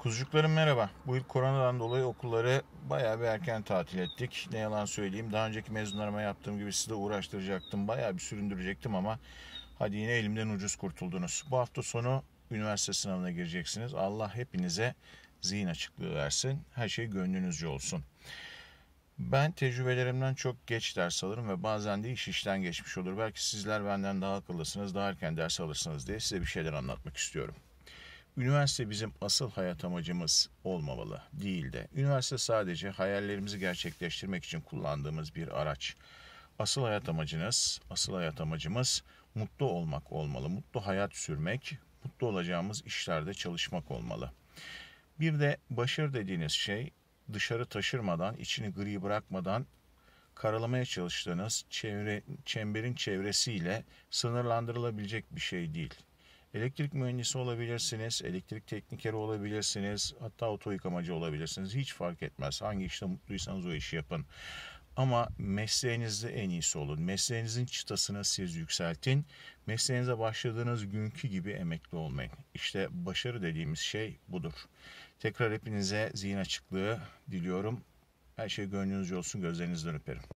Kuzucuklarım merhaba. Bu yıl koronadan dolayı okulları bayağı bir erken tatil ettik. Ne yalan söyleyeyim. Daha önceki mezunlarıma yaptığım gibi sizi de uğraştıracaktım. Bayağı bir süründürecektim ama hadi yine elimden ucuz kurtuldunuz. Bu hafta sonu üniversite sınavına gireceksiniz. Allah hepinize zihin açıklığı versin. Her şey gönlünüzce olsun. Ben tecrübelerimden çok geç ders alırım ve bazen de iş işten geçmiş olur. Belki sizler benden daha akıllısınız, daha erken ders alırsınız diye size bir şeyler anlatmak istiyorum. Üniversite bizim asıl hayat amacımız olmamalı, değil de. Üniversite sadece hayallerimizi gerçekleştirmek için kullandığımız bir araç. Asıl hayat amacınız, asıl hayat amacımız mutlu olmak olmalı. Mutlu hayat sürmek, mutlu olacağımız işlerde çalışmak olmalı. Bir de başarı dediğiniz şey dışarı taşırmadan, içini gri bırakmadan karalamaya çalıştığınız çevre, çemberin çevresiyle sınırlandırılabilecek bir şey değil. Elektrik mühendisi olabilirsiniz, elektrik teknikeri olabilirsiniz, hatta oto yıkamacı olabilirsiniz. Hiç fark etmez. Hangi işte mutluysanız o işi yapın. Ama mesleğinizde en iyisi olun. Mesleğinizin çıtasını siz yükseltin. Mesleğinize başladığınız günkü gibi emekli olmayın. İşte başarı dediğimiz şey budur. Tekrar hepinize zihin açıklığı diliyorum. Her şey gönlünüzce olsun, gözlerinizden öperim.